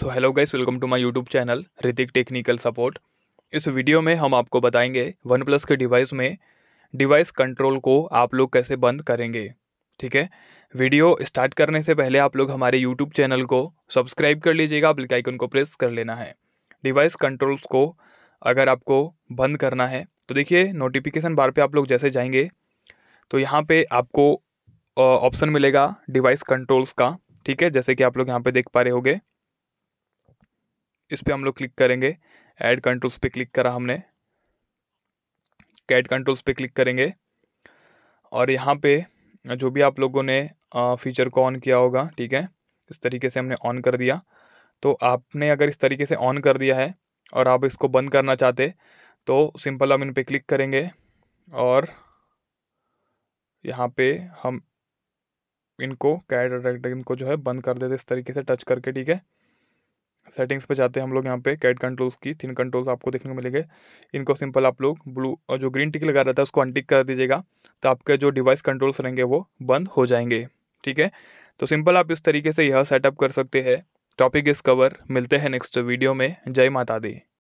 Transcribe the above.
so hello guys welcome to my YouTube channel Hritik technical support इस video में हम आपको बताएंगे वन प्लस के डिवाइस में डिवाइस कंट्रोल को आप लोग कैसे बंद करेंगे ठीक है वीडियो स्टार्ट करने से पहले आप लोग हमारे यूट्यूब चैनल को सब्सक्राइब कर लीजिएगा बिल्कुल आइकन को प्रेस कर लेना है डिवाइस कंट्रोल्स को अगर आपको बंद करना है तो देखिए नोटिफिकेशन बार पर आप लोग जैसे जाएंगे तो यहाँ पर आपको ऑप्शन मिलेगा डिवाइस कंट्रोल्स का ठीक है जैसे कि आप लोग यहाँ पर देख पा रहे होगे इस पर हम लोग क्लिक करेंगे ऐड कंट्रोल्स पे क्लिक करा हमने कैड कंट्रोल्स पे क्लिक करेंगे और यहाँ पे जो भी आप लोगों ने फीचर को ऑन किया होगा ठीक है इस तरीके से हमने ऑन कर दिया तो आपने अगर इस तरीके से ऑन कर दिया है और आप इसको बंद करना चाहते तो सिंपल हम इन पर क्लिक करेंगे और यहाँ पे हम इनको कैड इनको जो है बंद कर देते इस तरीके से टच करके ठीक है सेटिंग्स पे जाते हैं हम लोग यहाँ पे कैट कंट्रोल्स की थिन कंट्रोल्स आपको देखने को मिलेंगे इनको सिंपल आप लोग ब्लू और जो ग्रीन टिक लगा रहता है उसको अनटिक कर दीजिएगा तो आपके जो डिवाइस कंट्रोल्स रहेंगे वो बंद हो जाएंगे ठीक है तो सिंपल आप इस तरीके से यह सेटअप कर सकते हैं टॉपिक इस कवर मिलते हैं नेक्स्ट वीडियो में जय माता दी